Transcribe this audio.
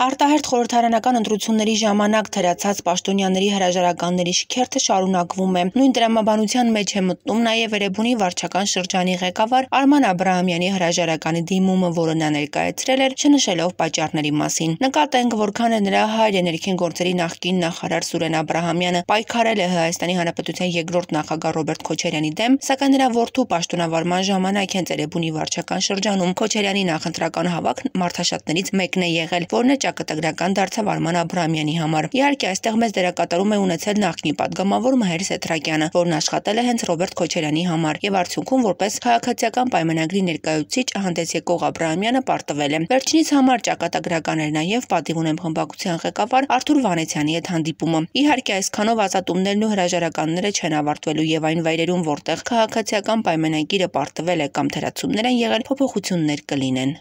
Արտահերթ խորհրդարանական ընտրությունների ժամանակ թրացած պաշտոնյաների հրաժարականների շքերթը շարունակվում է։ Նույն դրամաբանության մեջ է մտնում նաև Էրեբունի վարչական շրջանի ղեկավար Արման Աբրահամյանի հրաժարականի դիմումը, որը նա ներկայացրել էր, չնշելով պատճառների մասին։ Նկատ ենք, որքան է նրա հայր ներքին գործերի նախկին նախարար Սուրեն Աբրահամյանը պայքարել է Հայաստանի Հանրապետության երկրորդ նախագահ Ռոբերտ Քոչարյանի դեմ, սակայն նրա որդու պաշտոնավարման ժամանակ հենց Էրեբունի վարչական շրջանում Քոչարյանի նախընտրական հավաքն մարդաշատներից մեկն է եղել, որն է շրջակտագրական դարձավ Արման Աբրամյանի համար։ Իհարկե, այստեղ մեծ դերակատարում է ունեցել նախնի падգամավոր Մհեր Սեթրակյանը, որն աշխատել է հենց Ռոբերտ Քոչարյանի համար եւ արդյունքում որպես քաղաքացիական պայմանագրի ներկայացուցիչ հանդես եկող Աբրամյանը պարտվել է։ Վերջինիս համար ճակատագրական էր նաեւ պատիվ ունեմ խմբակցության ղեկավար Արթուր Վանեցյանի հետ հանդիպումը։ Իհարկե, այսքանով ազատումներն ու հրաժարականները չեն ավարտվելու եւ այն վայրերում, որտեղ քաղաքացիական պայմանագիրը պարտվել է կամ թերացումներ են եղել, փոփոխություններ կլինեն։